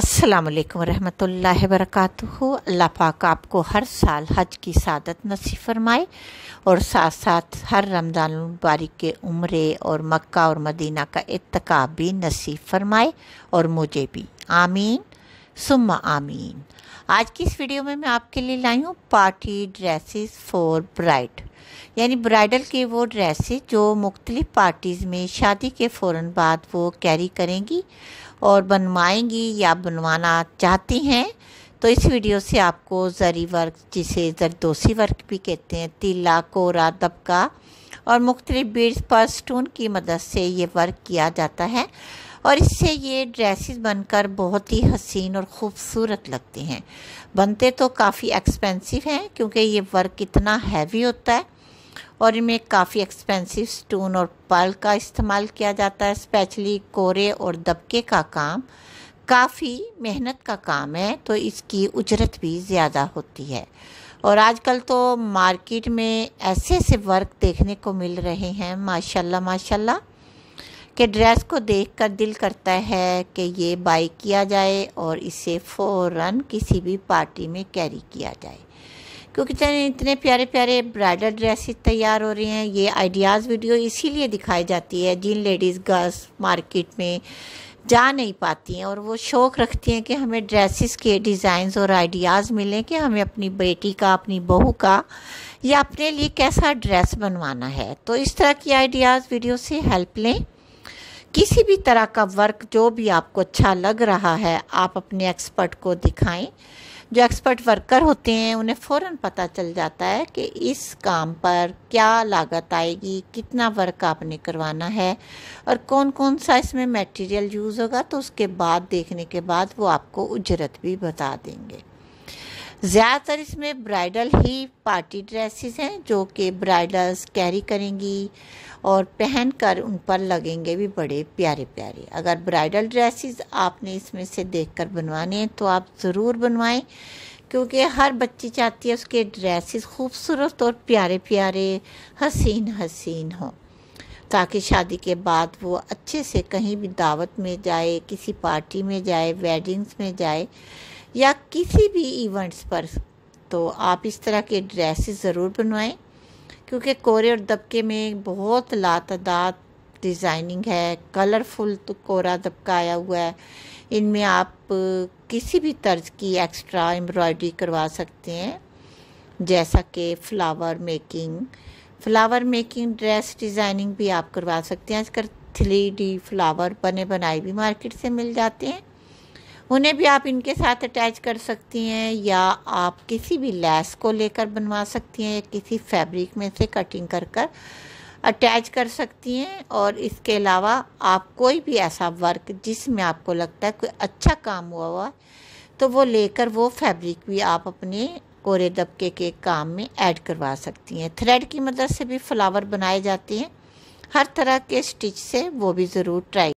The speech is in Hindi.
अस्सलाम वालेकुम रहमतुल्लाहि वरकatuhu अल्लाह पाक आपको हर साल हज की सादत नसीब फरमाए और साथ साथ हर रमज़ान मुबारक के उम्रे और मक्का और मदीना का इतका भी नसीब फरमाए और मुझे भी आमीन सुम्मा आमीन आज की इस वीडियो में मैं आपके लिए लाई हूँ पार्टी ड्रेसेस फॉर ब्राइड यानी ब्राइडल के वो ड्रेसेस जो मुख्तलिफ़ पार्टीज़ में शादी के फ़ौर बाद वो कैरी करेंगी और बनवाएंगी या बनवाना चाहती हैं तो इस वीडियो से आपको जरी वर्क जिसे जरदोसी वर्क भी कहते हैं तीला कोरा दबका और मुख्तलिफ बीड्स पर स्टोन की मदद से ये वर्क किया जाता है और इससे ये ड्रेसेस बनकर बहुत ही हसीन और ख़ूबसूरत लगते हैं बनते तो काफ़ी एक्सपेंसिव हैं क्योंकि ये वर्क इतना हैवी होता है और इनमें काफ़ी एक्सपेंसिव स्टोन और पल का इस्तेमाल किया जाता है स्पेशली कोरे और दबके का काम काफ़ी मेहनत का काम है तो इसकी उजरत भी ज़्यादा होती है और आजकल तो मार्केट में ऐसे ऐसे वर्क देखने को मिल रहे हैं माशाल्लाह माशाल्लाह कि ड्रेस को देखकर दिल करता है कि ये बाई किया जाए और इसे फ़ौरन किसी भी पार्टी में कैरी किया जाए क्योंकि इतने प्यारे प्यारे ब्राइडल ड्रेसेस तैयार हो रही हैं ये आइडियाज़ वीडियो इसीलिए दिखाई जाती है जिन लेडीज़ गर्ल्स मार्केट में जा नहीं पाती हैं और वो शौक़ रखती हैं कि हमें ड्रेसेस के डिज़ाइंस और आइडियाज़ मिलें कि हमें अपनी बेटी का अपनी बहू का या अपने लिए कैसा ड्रेस बनवाना है तो इस तरह की आइडियाज़ वीडियो से हेल्प लें किसी भी तरह का वर्क जो भी आपको अच्छा लग रहा है आप अपने एक्सपर्ट को दिखाएं जो एक्सपर्ट वर्कर होते हैं उन्हें फ़ौर पता चल जाता है कि इस काम पर क्या लागत आएगी कितना वर्क आपने करवाना है और कौन कौन सा इसमें मटेरियल यूज़ होगा तो उसके बाद देखने के बाद वो आपको उजरत भी बता देंगे ज़्यादातर इसमें ब्राइडल ही पार्टी ड्रेसेस हैं जो कि ब्राइडल्स कैरी करेंगी और पहन कर उन पर लगेंगे भी बड़े प्यारे प्यारे अगर ब्राइडल ड्रेसेस आपने इसमें से देख कर बनवाने हैं तो आप ज़रूर बनवाएं क्योंकि हर बच्ची चाहती है उसके ड्रेसेस खूबसूरत और प्यारे प्यारे हसीन हसीन हो ताकि शादी के बाद वो अच्छे से कहीं भी दावत में जाए किसी पार्टी में जाए वेडिंग्स में जाए या किसी भी इवेंट्स पर तो आप इस तरह के ड्रेसेस ज़रूर बनवाएं क्योंकि कोरे और दबके में बहुत लातदात डिज़ाइनिंग है कलरफुल तो कोरा दबका आया हुआ है इनमें आप किसी भी तर्ज की एक्स्ट्रा एम्ब्रॉयडरी करवा सकते हैं जैसा कि flower making flower making dress designing भी आप करवा सकते हैं आजकल थ्री डी फ्लावर बने बनाए भी मार्केट से मिल जाते हैं उन्हें भी आप इनके साथ अटैच कर सकती हैं या आप किसी भी लैस को लेकर बनवा सकती हैं या किसी फैब्रिक में से कटिंग कर कर अटैच कर सकती हैं और इसके अलावा आप कोई भी ऐसा वर्क जिसमें आपको लगता है कोई अच्छा काम हुआ हुआ तो वो लेकर वो फैब्रिक भी आप अपने कोरे दबके के काम में ऐड करवा सकती हैं थ्रेड की मदद से भी फ्लावर बनाए जाते हैं हर तरह के स्टिच से वो भी ज़रूर ट्राई